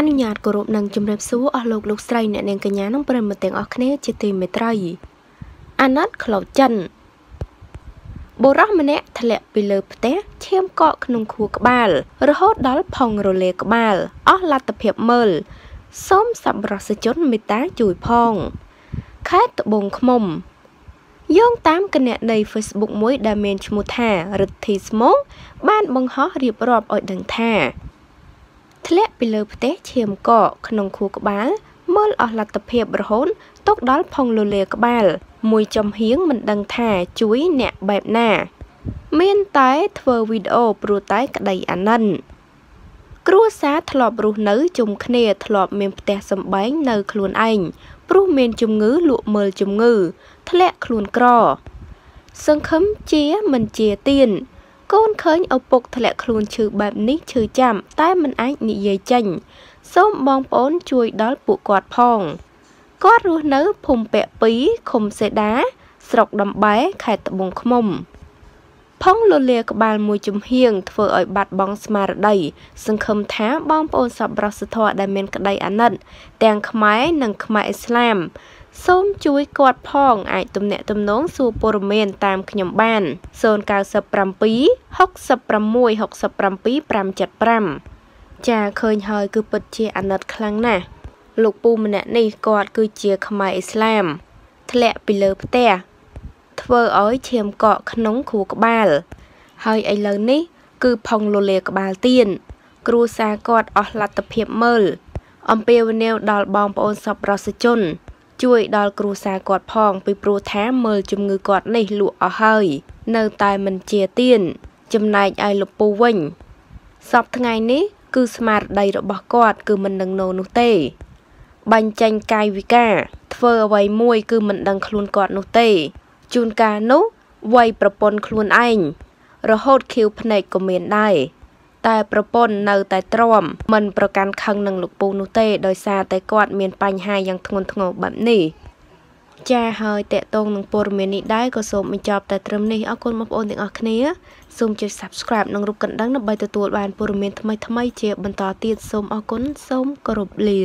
អនុញ្ញាតគោរពនិងជម្រាបសួរអស់លោកលោកស្រីអ្នកនាងកញ្ញានិងប្រិមត្តទាំងអស់គ្នាជាទីមេត្រី អាណិតក្លោចចិនបុរសម្នាក់ធ្លាក់ពីលើផ្ទះឈាមកកក្នុងខួរក្បាល រហូតដល់ផុងរលាក្បាលអស់លទ្ធភាពមើលសូមសប្បុរសជនមេត្តាជួយផងខេត្តត្បូងឃ្មុំយោងតាមគណនី Facebook មួយដែលមានឈ្មោះថារិទ្ធីស្មងបានបង្ហោះរៀបរាប់ឲ្យដឹងថាធ្លាក់ពីលើផ្ទះឈាមកកក្នុងខួរក្បាល មើលអស់លទ្ធភាពរហូតຕົកដល់ផុងលលាក្បាល មួយចំហៀងមិនដឹងថាជួយអ្នកបែបណាមានតែធ្វើវីដេអូព្រោះតែក្តីអាណិនគ្រួសារធ្លាប់រស់នៅជុំគ្នាធ្លាប់មានផ្ទះសម្បែងនៅខ្លួនឯងព្រោះមានជំងឺលក់មើលជំងឺធ្លាក់ខ្លួនក្រ សង្ឃឹមជាមិនជាទៀនកូនឃើញឪពុកធ្លាក់ខ្លួនឈឺបែបនេះឈឺចាំតែមិនអាចនិយាយចេញសូមបងប្អូនជួយដល់ពួកគាត់ផងគាត់រស់នៅភូមិពាក់2ឃុំសេដា ស្រុកដំបែខេត្តត្បូងឃ្មុំ ផងលលាក្បាល មួយចំហៀងធ្វើឲ្យបាត់បង់ស្មារតីសង្ឃឹមថាបងប្អូនសប្បុរសធម៌ដែលមានក្តីអាណិតទាំងខ្មែរនិងខ្មែរឥស្លាមសូមជួយគាត់ផងអាចទំនាក់ទំនងសួរព័ត៌មានតាមខ្ញុំបាន097 66 67 575ចាឃើញហើយគឺពិតជាអាណិតខ្លាំងណាស់លោកពូម្នាក់នេះគាត់គឺជាខ្មែរអ៊ីស្លាម ធ្លាក់ពីលើផ្ទះធ្វើឲ្យឈាមកកក្នុងខួរក្បាលហើយឥឡូវនេះគឺផុងលលាក្បាលទៀនគ្រួសារគាត់អស់លទ្ធភាពមើល អំពាវនាវដល់បងប្អូនសប្បុរសជនជួយដល់គ្រួសារគាត់ផងពីព្រោះថាមើលជំងឺគាត់នេះលក់អស់ហើយនៅតែមិនជាទៀនចំណែកឯលោកពូវិញសពថ្ងៃនេះគឺស្មារតីរបស់គាត់ គឺមិននឹងណោនោះទេបាញ់ចាញ់កាយវិការ ធ្វើអ្វីមួយគឺមិនដឹងខ្លួនគាត់នោះទេជួនកាលនោះវ័យប្រពន្ធខ្លួនឯងរហូតខៀវភ្នែកក៏មានដែរតែប្រពន្ធនៅតែទ្រាំមិនប្រកាន់ខឹងនឹងលោកពូនោះទេដោយសារតែគាត់មាន បញ្ហាយ៉ាងធ្ងន់ធ្ងរបែបនេះចាហើយតកតងនឹងព័ត៌មាននេះដែរក៏សូមបញ្ចប់តែត្រឹមនេះអរគុណបងប្អូនទាំងអស់គ្នាសូមចុច Subscribe និងរូបកណ្ដឹងដើម្បីទទួលបានព័ត៌មានថ្មីៗជាបន្តទៀតសូមអរគុណសូមគោរពលា